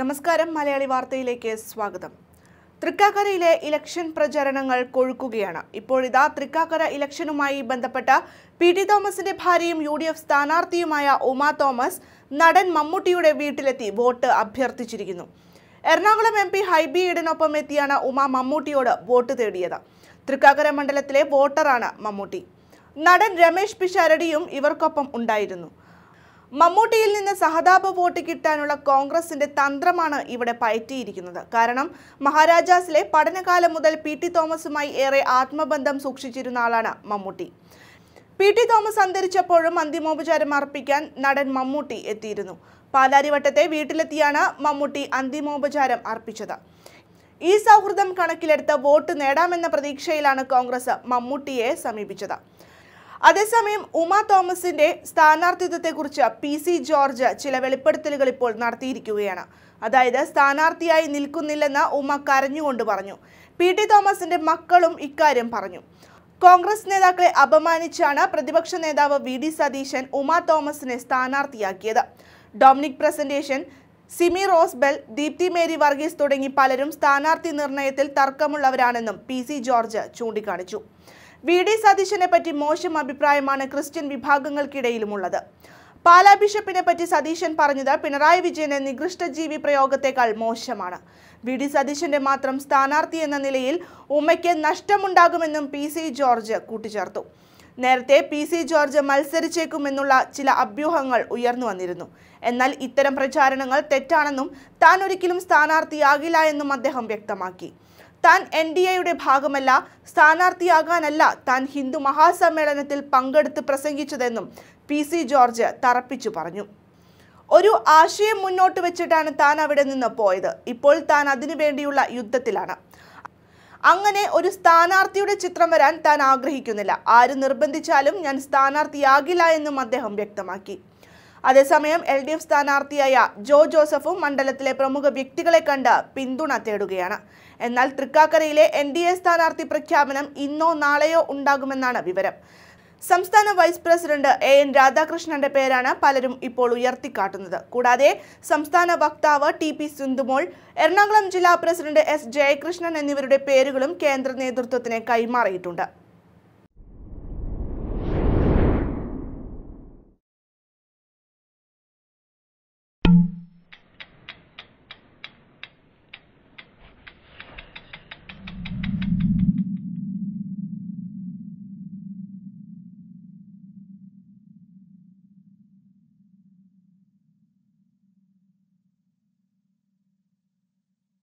നമസ്കാരം മലയാളി വാർത്തയിലേക്ക് സ്വാഗതം തൃക്കാക്കരയിലെ ഇലക്ഷൻ പ്രചരണങ്ങൾ കൊഴുക്കുകയാണ് ഇപ്പോഴിതാ തൃക്കാക്കര ഇലക്ഷനുമായി ബന്ധപ്പെട്ട പി ടി തോമസിന്റെ ഭാര്യയും യു ഡി എഫ് സ്ഥാനാർത്ഥിയുമായ ഉമാ തോമസ് നടൻ മമ്മൂട്ടിയുടെ വീട്ടിലെത്തി വോട്ട് അഭ്യർത്ഥിച്ചിരിക്കുന്നു എറണാകുളം എം പി ഹൈബി ഈഡനൊപ്പം എത്തിയാണ് ഉമ മമ്മൂട്ടിയോട് വോട്ട് തേടിയത് തൃക്കാക്കര മണ്ഡലത്തിലെ വോട്ടറാണ് മമ്മൂട്ടി നടൻ രമേശ് പിഷാരടിയും ഇവർക്കൊപ്പം ഉണ്ടായിരുന്നു മമ്മൂട്ടിയിൽ നിന്ന് സഹതാപ വോട്ട് കിട്ടാനുള്ള കോൺഗ്രസിന്റെ തന്ത്രമാണ് ഇവിടെ പയറ്റിയിരിക്കുന്നത് കാരണം മഹാരാജാസിലെ പഠനകാലം മുതൽ പി ടി തോമസുമായി ഏറെ ആത്മബന്ധം സൂക്ഷിച്ചിരുന്ന ആളാണ് മമ്മൂട്ടി പി ടി തോമസ് അന്തരിച്ചപ്പോഴും അന്തിമോപചാരം അർപ്പിക്കാൻ നടൻ മമ്മൂട്ടി എത്തിയിരുന്നു പാലാരിവട്ടത്തെ വീട്ടിലെത്തിയാണ് മമ്മൂട്ടി അന്തിമോപചാരം അർപ്പിച്ചത് ഈ സൗഹൃദം കണക്കിലെടുത്ത് വോട്ട് നേടാമെന്ന പ്രതീക്ഷയിലാണ് കോൺഗ്രസ് മമ്മൂട്ടിയെ സമീപിച്ചത് അതേസമയം ഉമ തോമസിന്റെ സ്ഥാനാർത്ഥിത്വത്തെക്കുറിച്ച് പി സി ജോർജ് ചില വെളിപ്പെടുത്തലുകൾ ഇപ്പോൾ നടത്തിയിരിക്കുകയാണ് അതായത് സ്ഥാനാർത്ഥിയായി നിൽക്കുന്നില്ലെന്ന് ഉമ കരഞ്ഞുകൊണ്ട് പറഞ്ഞു പി ടി തോമസിന്റെ മക്കളും ഇക്കാര്യം പറഞ്ഞു കോൺഗ്രസ് നേതാക്കളെ അപമാനിച്ചാണ് പ്രതിപക്ഷ നേതാവ് വി ഡി സതീശൻ ഉമ തോമസിനെ സ്ഥാനാർത്ഥിയാക്കിയത് ഡൊമിനിക് പ്രസന്റേഷൻ സിമി റോസ്ബെൽ ദീപ്തി മേരി വർഗീസ് തുടങ്ങി പലരും സ്ഥാനാർത്ഥി നിർണയത്തിൽ തർക്കമുള്ളവരാണെന്നും പി സി ജോർജ് ചൂണ്ടിക്കാണിച്ചു വി ഡി സതീശനെ പറ്റി മോശം അഭിപ്രായമാണ് ക്രിസ്ത്യൻ വിഭാഗങ്ങൾക്കിടയിലുമുള്ളത് പാലാ ബിഷപ്പിനെ പറ്റി സതീശൻ പറഞ്ഞത് പിണറായി വിജയന്റെ നികൃഷ്ടജീവി പ്രയോഗത്തെക്കാൾ മോശമാണ് വി ഡി സതീശന്റെ മാത്രം സ്ഥാനാർത്ഥി എന്ന നിലയിൽ ഉമ്മയ്ക്ക് നഷ്ടമുണ്ടാകുമെന്നും പി സി ജോർജ് കൂട്ടിച്ചേർത്തു നേരത്തെ പി സി ജോർജ് മത്സരിച്ചേക്കുമെന്നുള്ള ചില അഭ്യൂഹങ്ങൾ ഉയർന്നു വന്നിരുന്നു എന്നാൽ ഇത്തരം പ്രചാരണങ്ങൾ തെറ്റാണെന്നും താൻ ഒരിക്കലും സ്ഥാനാർത്ഥിയാകില്ല എന്നും അദ്ദേഹം വ്യക്തമാക്കി താൻ എൻ ഡി എയുടെ ഭാഗമല്ല സ്ഥാനാർത്ഥിയാകാനല്ല താൻ ഹിന്ദു മഹാസമ്മേളനത്തിൽ പങ്കെടുത്ത് പ്രസംഗിച്ചതെന്നും പി സി ജോർജ് തറപ്പിച്ചു പറഞ്ഞു ഒരു ആശയം മുന്നോട്ട് വെച്ചിട്ടാണ് താൻ അവിടെ നിന്ന് പോയത് ഇപ്പോൾ താൻ അതിനു വേണ്ടിയുള്ള യുദ്ധത്തിലാണ് അങ്ങനെ ഒരു സ്ഥാനാർത്ഥിയുടെ ചിത്രം വരാൻ താൻ ആഗ്രഹിക്കുന്നില്ല ആര് നിർബന്ധിച്ചാലും ഞാൻ സ്ഥാനാർത്ഥിയാകില്ല എന്നും അദ്ദേഹം വ്യക്തമാക്കി അതേസമയം എൽ ഡി എഫ് സ്ഥാനാർത്ഥിയായ ജോ ജോസഫും മണ്ഡലത്തിലെ പ്രമുഖ വ്യക്തികളെ കണ്ട് പിന്തുണ തേടുകയാണ് എന്നാൽ തൃക്കാക്കരയിലെ എൻ ഡി എ സ്ഥാനാർത്ഥി പ്രഖ്യാപനം ഇന്നോ നാളെയോ ഉണ്ടാകുമെന്നാണ് വിവരം സംസ്ഥാന വൈസ് പ്രസിഡന്റ് എ എൻ രാധാകൃഷ്ണന്റെ പേരാണ് പലരും ഇപ്പോൾ ഉയർത്തിക്കാട്ടുന്നത് കൂടാതെ സംസ്ഥാന വക്താവ് ടി പി സിന്ധുമോൾ എറണാകുളം ജില്ലാ പ്രസിഡന്റ് എസ് ജയകൃഷ്ണൻ എന്നിവരുടെ പേരുകളും കേന്ദ്ര നേതൃത്വത്തിന് കൈമാറിയിട്ടുണ്ട്